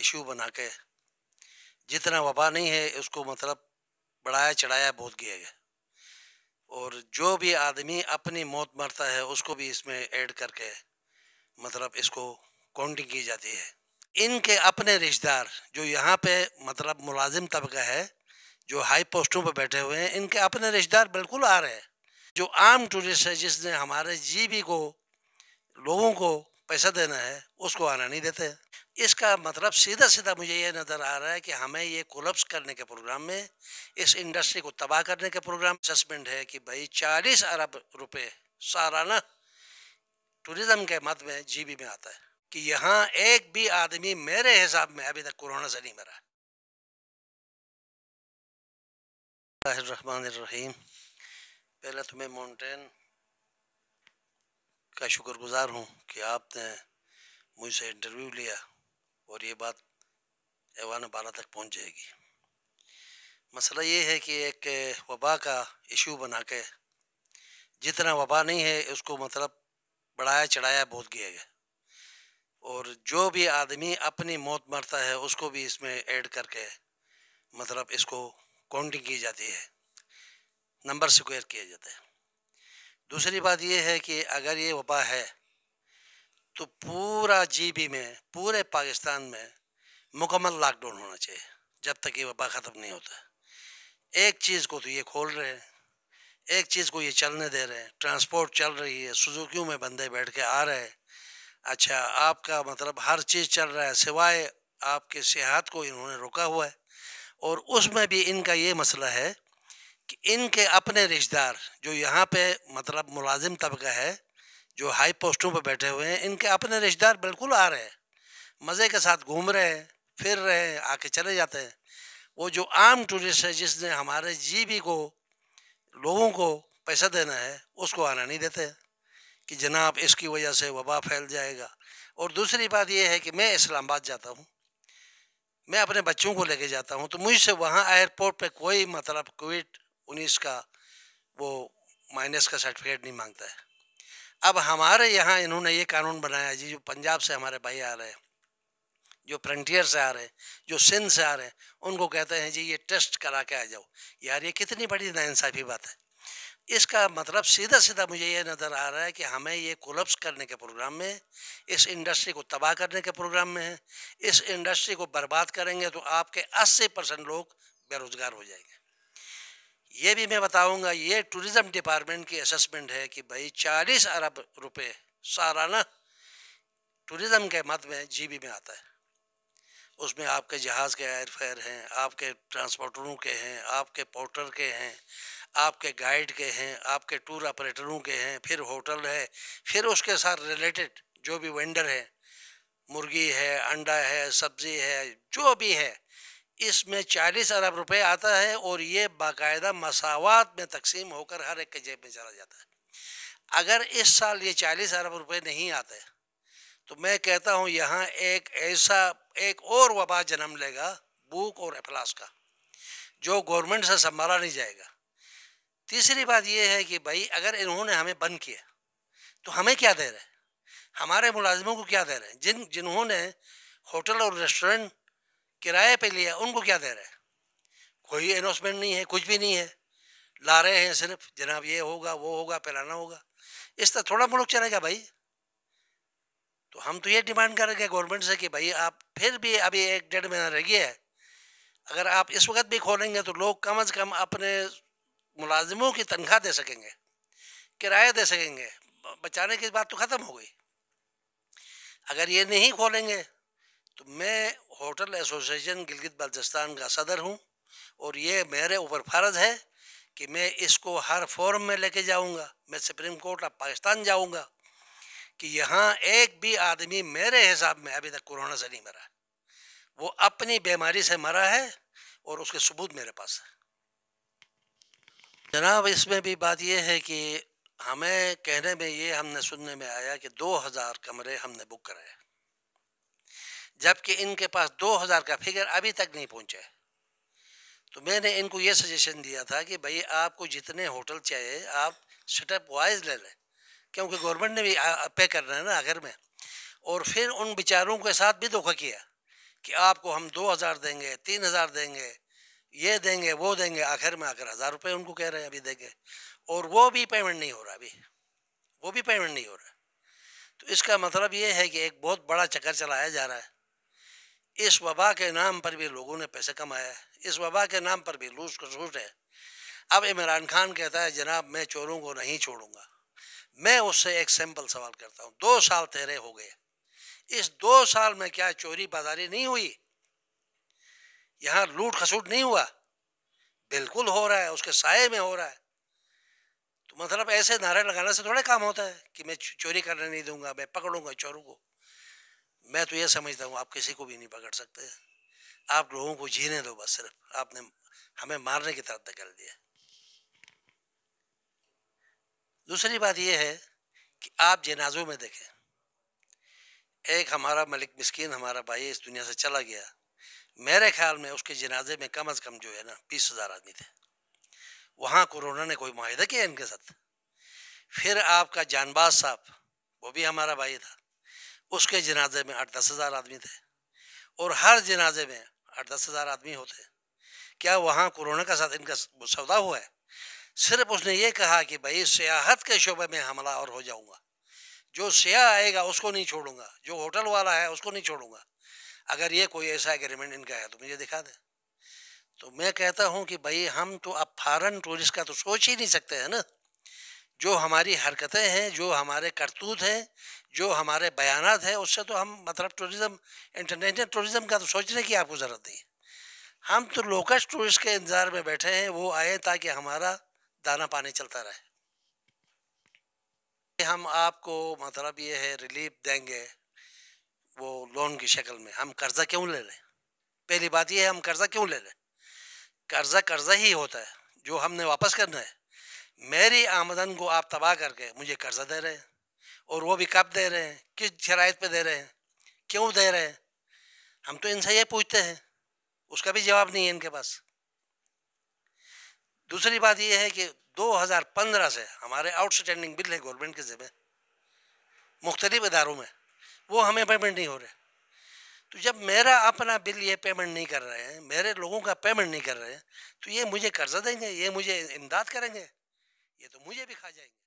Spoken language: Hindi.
इशू बना के जितना वबा नहीं है उसको मतलब बढ़ाया चढ़ाया बहुत किया गया और जो भी आदमी अपनी मौत मरता है उसको भी इसमें ऐड करके मतलब इसको काउंटिंग की जाती है इनके अपने रिश्तेदार जो यहाँ पे मतलब मुलाजिम तबका है जो हाई पोस्टों पर बैठे हुए हैं इनके अपने रिश्तेदार बिल्कुल आ रहे हैं जो आम टूरिस्ट है जिसने हमारे जीबी को लोगों को पैसा देना है उसको आना नहीं देते इसका मतलब सीधा सीधा मुझे ये नज़र आ रहा है कि हमें ये कोलप्स करने के प्रोग्राम में इस इंडस्ट्री को तबाह करने के प्रोग्राम सस्पेंड है कि भाई चालीस अरब रुपये सालाना टूरिज़्म के मत में जीबी में आता है कि यहाँ एक भी आदमी मेरे हिसाब में अभी तक कोरोना से नहीं मरा रहीम पहले तो मैं माउंटेन का शुक्रगुजार हूँ कि आपने मुझसे इंटरव्यू लिया और ये बात ऐवान बाला तक पहुंच जाएगी मसला ये है कि एक वबा का इशू बना के जितना वबा नहीं है उसको मतलब बढ़ाया चढ़ाया बहुत गया है और जो भी आदमी अपनी मौत मरता है उसको भी इसमें ऐड करके मतलब इसको काउंटिंग की जाती है नंबर स्क्वायर किया जाता है दूसरी बात यह है कि अगर ये वबा है तो पूरा जीबी में पूरे पाकिस्तान में मुकम्मल लॉकडाउन होना चाहिए जब तक ये वबा ख़त्म नहीं होता एक चीज़ को तो ये खोल रहे हैं एक चीज़ को ये चलने दे रहे हैं ट्रांसपोर्ट चल रही है सुजुकियों में बंदे बैठ के आ रहे हैं अच्छा आपका मतलब हर चीज़ चल रहा है सिवाय आपके सेहत को इन्होंने रोका हुआ है और उसमें भी इनका ये मसला है कि इनके अपने रिश्तेदार जो यहाँ पे मतलब मुलाजिम तबका है जो हाई पोस्टों पर बैठे हुए हैं इनके अपने रिश्तेदार बिल्कुल आ रहे हैं मज़े के साथ घूम रहे हैं फिर रहे हैं आके चले जाते हैं वो जो आम टूरिस्ट है जिसने हमारे जीबी को लोगों को पैसा देना है उसको आना नहीं देते कि जनाब इसकी वजह से वबा फैल जाएगा और दूसरी बात यह है कि मैं इस्लामाबाद जाता हूँ मैं अपने बच्चों को लेके जाता हूँ तो मुझसे वहाँ एयरपोर्ट पे कोई मतलब कोविड उन्नीस का वो माइनस का सर्टिफिकेट नहीं मांगता है अब हमारे यहाँ इन्होंने ये कानून बनाया जी जो पंजाब से हमारे भाई आ रहे हैं जो फ्रंटियर से आ रहे हैं जो सिंध से आ रहे हैं उनको कहते हैं जी ये टेस्ट करा के आ जाओ यार ये कितनी बड़ी नाइंसाफ़ी बात है इसका मतलब सीधा सीधा मुझे ये नज़र आ रहा है कि हमें ये कोलप्स करने के प्रोग्राम में इस इंडस्ट्री को तबाह करने के प्रोग्राम में है इस इंडस्ट्री को बर्बाद करेंगे तो आपके अस्सी परसेंट लोग बेरोज़गार हो जाएंगे ये भी मैं बताऊंगा ये टूरिज़म डिपार्टमेंट की असेसमेंट है कि भाई चालीस अरब रुपए सालाना टूरिज़म के मत में जीबी में आता है उसमें आपके जहाज़ के एयरफेयर हैं आपके ट्रांसपोर्टरों के हैं आपके पोर्टर के हैं आपके गाइड के हैं आपके टूर ऑपरेटरों के हैं फिर होटल है फिर उसके साथ रिलेटेड जो भी वेंडर है मुर्गी है अंडा है सब्ज़ी है जो भी है इसमें चालीस अरब रुपए आता है और ये बाकायदा मसावत में तकसीम होकर हर एक के जेब में चला जाता है अगर इस साल ये चालीस अरब रुपए नहीं आते तो मैं कहता हूँ यहाँ एक ऐसा एक और वबा जन्म लेगा भूख और अफलास का जो गवर्नमेंट से संभाला नहीं जाएगा तीसरी बात यह है कि भाई अगर इन्होंने हमें बंद किया तो हमें क्या दे रहे हैं हमारे मुलाजमों को क्या दे रहे हैं जिन जिन्होंने होटल और रेस्टोरेंट किराए पे लिया उनको क्या दे रहे हैं कोई अनाउंसमेंट नहीं है कुछ भी नहीं है ला रहे हैं सिर्फ जनाब ये होगा वो होगा फैलाना होगा इस तरह थोड़ा मुल्क चलेगा भाई तो हम तो ये डिमांड करेंगे गवर्नमेंट से कि भाई आप फिर भी अभी एक डेढ़ महीना रह गया है अगर आप इस वक्त भी खोलेंगे तो लोग कम अज़ कम अपने मुलाजिमों की तनख्वाह दे सकेंगे किराया दे सकेंगे बचाने की बात तो ख़त्म हो गई अगर ये नहीं खोलेंगे तो मैं होटल एसोसिएशन गिलगित बल्तिस्तान का सदर हूँ और ये मेरे ऊपर फ़र्ज़ है कि मैं इसको हर फॉर्म में लेके जाऊँगा मैं सुप्रीम कोर्ट ऑफ पाकिस्तान जाऊँगा कि यहाँ एक भी आदमी मेरे हिसाब में अभी तक कोरोना से नहीं मरा वो अपनी बीमारी से मरा है और उसके सबूत मेरे पास है जनाब इसमें भी बात यह है कि हमें कहने में ये हमने सुनने में आया कि 2000 कमरे हमने बुक कराए जबकि इनके पास 2000 का फिगर अभी तक नहीं पहुंचा है तो मैंने इनको ये सजेशन दिया था कि भाई आपको जितने होटल चाहिए आप स्टेप वाइज ले लें क्योंकि गवर्नमेंट ने भी पे करना है ना आखिर में और फिर उन बेचारों के साथ भी धोखा किया कि आपको हम दो हज़ार देंगे तीन हज़ार देंगे ये देंगे वो देंगे आखिर में आकर हज़ार रुपये उनको कह रहे हैं अभी देंगे और वो भी पेमेंट नहीं हो रहा अभी वो भी पेमेंट नहीं हो रहा तो इसका मतलब ये है कि एक बहुत बड़ा चक्कर चलाया जा रहा है इस वबा के नाम पर भी लोगों ने पैसे कमाया है इस वबा के नाम पर भी लूट खसूस है अब इमरान खान कहता है जनाब मैं चोरों को नहीं छोड़ूंगा मैं उससे एक सैम्पल सवाल करता हूँ दो साल तेरे हो गए इस दो साल में क्या चोरी बाजारी नहीं हुई यहाँ लूट खसूट नहीं हुआ बिल्कुल हो रहा है उसके साये में हो रहा है तो मतलब ऐसे नारे लगाने से थोड़े काम होता है कि मैं चोरी करने नहीं दूंगा मैं पकड़ूंगा चोरों को मैं तो ये समझता हूँ आप किसी को भी नहीं पकड़ सकते आप लोगों को जीने दो बस सिर्फ आपने हमें मारने की तरफ धकेल दिया दूसरी बात यह है कि आप जनाजों में देखें एक हमारा मलिक मिस्किन हमारा भाई इस दुनिया से चला गया मेरे ख्याल में उसके जनाजे में कम अज़ कम जो है ना बीस हज़ार आदमी थे वहाँ कोरोना ने कोई माहिदा किया इनके साथ फिर आपका जानबाज साहब वो भी हमारा भाई था उसके जनाजे में आठ दस हज़ार आदमी थे और हर जनाजे में आठ दस हज़ार आदमी होते क्या वहाँ कोरोना का साथ इनका सौदा हुआ है सिर्फ उसने ये कहा कि भाई सियाहत के शोबे में हमला और हो जाऊँगा जो सियाह आएगा उसको नहीं छोड़ूंगा जो होटल वाला है उसको नहीं छोड़ूंगा अगर ये कोई ऐसा एग्रीमेंट इनका है तो मुझे दिखा दे तो मैं कहता हूँ कि भाई हम तो अब फॉरन टूरिस्ट का तो सोच ही नहीं सकते हैं ना जो हमारी हरकतें हैं जो हमारे करतूत हैं जो हमारे बयान हैं उससे तो हम मतलब टूरिज़म इंटरनेशनल टूरिज़्म का तो सोचने की आपको ज़रूरत नहीं है हम तो लोकल टूरिस्ट के इंतज़ार में बैठे हैं वो आए ताकि हमारा दाना पानी चलता रहे हम आपको मतलब ये है रिलीफ देंगे वो लोन की शक्ल में हम कर्ज़ा क्यों ले लें पहली बात यह है हम कर्ज़ा क्यों ले लें कर्ज़ा कर्ज़ा ही होता है जो हमने वापस करना है मेरी आमदन को आप तबाह करके मुझे कर्जा दे रहे हैं और वो भी कब दे रहे हैं किस शरात पे दे रहे हैं क्यों दे रहे हैं हम तो इनसे ये पूछते हैं उसका भी जवाब नहीं है इनके पास दूसरी बात यह है कि 2015 से हमारे आउटस्टैंडिंग बिल है गवर्नमेंट के ज़िम्मे मुख्तलिफ इदारों में वो हमें पेमेंट नहीं हो रहे तो जब मेरा अपना बिल ये पेमेंट नहीं कर रहे हैं मेरे लोगों का पेमेंट नहीं कर रहे हैं तो ये मुझे कर्जा देंगे ये मुझे इमदाद करेंगे ये तो मुझे भी खा जाएंगे